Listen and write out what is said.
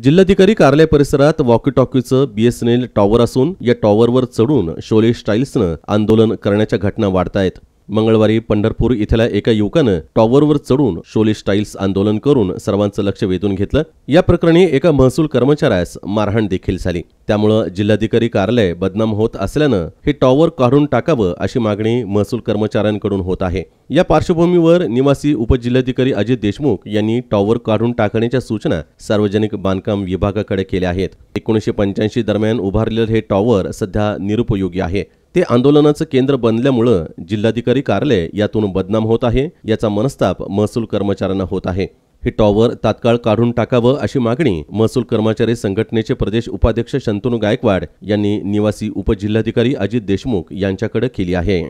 जिल्हाधिकारी कार्यालय परिसरात वॉकी टॉकीचं बीएसएनएल टॉवर असून या टॉवरवर चढून शोले स्टाईल्सनं आंदोलन करण्याच्या घटना वाढतायत मंगळवारी पंढरपूर इथल्या एका युवकानं टॉवरवर चढून शोले स्टाईल्स आंदोलन करून सर्वांचं लक्ष वेधून घेतलं या प्रकरणी एका महसूल कर्मचाऱ्यास मारहाण देखील झाली त्यामुळं जिल्हाधिकारी कार्यालय बदनाम होत असल्यानं हे टॉवर काढून टाकावं अशी मागणी महसूल कर्मचाऱ्यांकडून होत आहे या पार्श्वभूमीवर निवासी उपजिल्हाधिकारी अजित देशमुख यांनी टॉवर काढून टाकण्याच्या सूचना सार्वजनिक बांधकाम विभागाकडे केल्या आहेत एकोणीसशे पंच्याऐंशी दरम्यान उभारलेलं हे टॉवर सध्या निरुपयोगी आहे ते आंदोलनाचं केंद्र बनल्यामुळं जिल्हाधिकारी कार्यालय यातून बदनाम होत आहे याचा मनस्ताप महसूल कर्मचाऱ्यांना होत आहे हे टॉवर तात्काळ काढून टाकावं अशी मागणी महसूल कर्मचारी संघटनेचे प्रदेश उपाध्यक्ष शंतनू गायकवाड यांनी निवासी उपजिल्हाधिकारी अजित देशमुख यांच्याकडे केली आहे